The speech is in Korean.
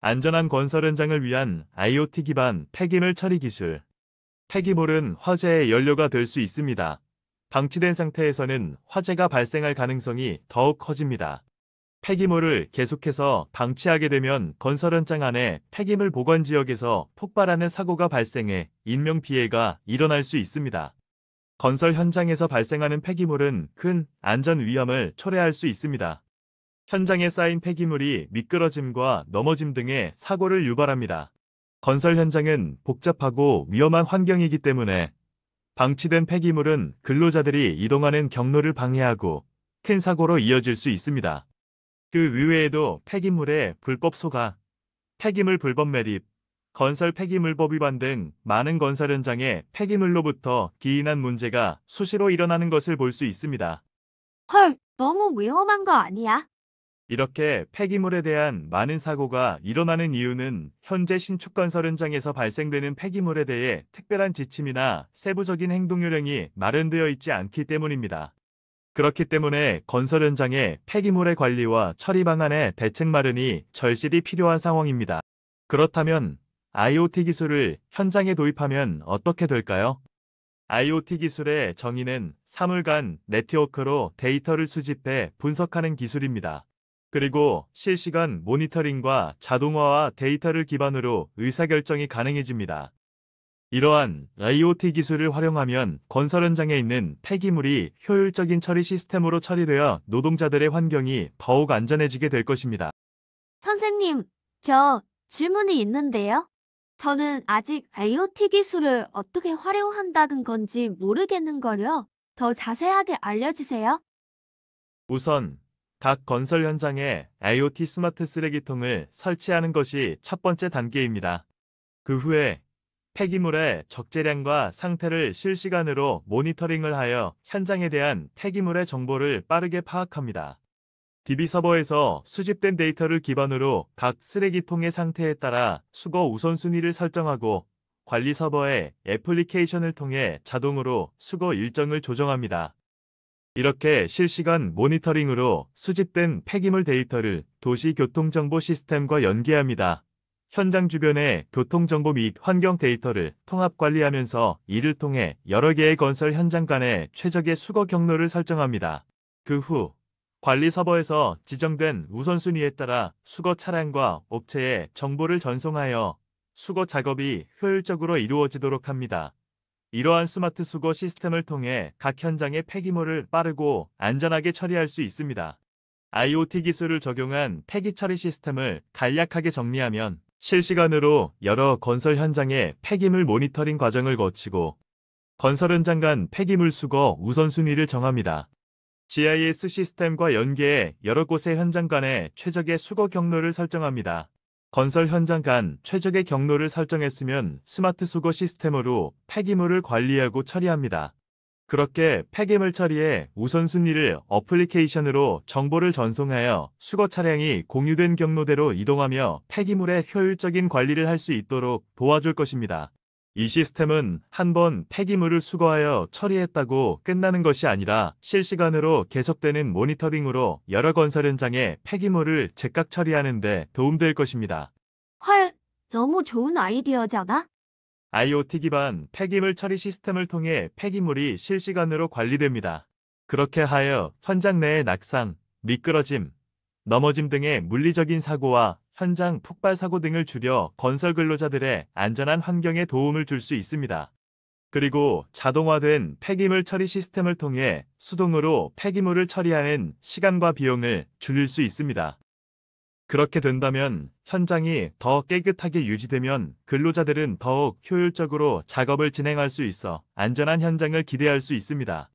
안전한 건설 현장을 위한 IoT 기반 폐기물 처리 기술. 폐기물은 화재의 연료가 될 수 있습니다. 방치된 상태에서는 화재가 발생할 가능성이 더욱 커집니다. 폐기물을 계속해서 방치하게 되면 건설 현장 안에 폐기물 보관 지역에서 폭발하는 사고가 발생해 인명 피해가 일어날 수 있습니다. 건설 현장에서 발생하는 폐기물은 큰 안전 위험을 초래할 수 있습니다. 현장에 쌓인 폐기물이 미끄러짐과 넘어짐 등의 사고를 유발합니다. 건설 현장은 복잡하고 위험한 환경이기 때문에 방치된 폐기물은 근로자들이 이동하는 경로를 방해하고 큰 사고로 이어질 수 있습니다. 그외에도 폐기물의 불법 소가 폐기물 불법 매립, 건설 폐기물법 위반 등 많은 건설 현장에 폐기물로부터 기인한 문제가 수시로 일어나는 것을 볼 수 있습니다. 헐, 너무 위험한 거 아니야? 이렇게 폐기물에 대한 많은 사고가 일어나는 이유는 현재 신축 건설 현장에서 발생되는 폐기물에 대해 특별한 지침이나 세부적인 행동 요령이 마련되어 있지 않기 때문입니다. 그렇기 때문에 건설 현장의 폐기물의 관리와 처리 방안의 대책 마련이 절실히 필요한 상황입니다. 그렇다면 IoT 기술을 현장에 도입하면 어떻게 될까요? IoT 기술의 정의는 사물간 네트워크로 데이터를 수집해 분석하는 기술입니다. 그리고 실시간 모니터링과 자동화와 데이터를 기반으로 의사결정이 가능해집니다. 이러한 IoT 기술을 활용하면 건설 현장에 있는 폐기물이 효율적인 처리 시스템으로 처리되어 노동자들의 환경이 더욱 안전해지게 될 것입니다. 선생님, 저 질문이 있는데요. 저는 아직 IoT 기술을 어떻게 활용한다는 건지 모르겠는 걸요. 더 자세하게 알려주세요. 우선 각 건설 현장에 IoT 스마트 쓰레기통을 설치하는 것이 첫 번째 단계입니다. 그 후에 폐기물의 적재량과 상태를 실시간으로 모니터링을 하여 현장에 대한 폐기물의 정보를 빠르게 파악합니다. DB 서버에서 수집된 데이터를 기반으로 각 쓰레기통의 상태에 따라 수거 우선순위를 설정하고 관리 서버에 애플리케이션을 통해 자동으로 수거 일정을 조정합니다. 이렇게 실시간 모니터링으로 수집된 폐기물 데이터를 도시교통정보 시스템과 연계합니다. 현장 주변의 교통정보 및 환경 데이터를 통합 관리하면서 이를 통해 여러 개의 건설 현장 간의 최적의 수거 경로를 설정합니다. 그 후 관리 서버에서 지정된 우선순위에 따라 수거 차량과 업체에 정보를 전송하여 수거 작업이 효율적으로 이루어지도록 합니다. 이러한 스마트 수거 시스템을 통해 각 현장의 폐기물을 빠르고 안전하게 처리할 수 있습니다. IoT 기술을 적용한 폐기 처리 시스템을 간략하게 정리하면 실시간으로 여러 건설 현장의 폐기물 모니터링 과정을 거치고 건설 현장 간 폐기물 수거 우선순위를 정합니다. GIS 시스템과 연계해 여러 곳의 현장 간의 최적의 수거 경로를 설정합니다. 건설 현장 간 최적의 경로를 설정했으면 스마트 수거 시스템으로 폐기물을 관리하고 처리합니다. 그렇게 폐기물 처리에 우선순위를 어플리케이션으로 정보를 전송하여 수거 차량이 공유된 경로대로 이동하며 폐기물의 효율적인 관리를 할 수 있도록 도와줄 것입니다. 이 시스템은 한 번 폐기물을 수거하여 처리했다고 끝나는 것이 아니라 실시간으로 계속되는 모니터링으로 여러 건설 현장의 폐기물을 즉각 처리하는 데 도움될 것입니다. 헐, 너무 좋은 아이디어잖아? IoT 기반 폐기물 처리 시스템을 통해 폐기물이 실시간으로 관리됩니다. 그렇게 하여 현장 내의 낙상, 미끄러짐, 넘어짐 등의 물리적인 사고와 현장 폭발 사고 등을 줄여 건설 근로자들의 안전한 환경에 도움을 줄 수 있습니다. 그리고 자동화된 폐기물 처리 시스템을 통해 수동으로 폐기물을 처리하는 시간과 비용을 줄일 수 있습니다. 그렇게 된다면 현장이 더 깨끗하게 유지되면 근로자들은 더욱 효율적으로 작업을 진행할 수 있어 안전한 현장을 기대할 수 있습니다.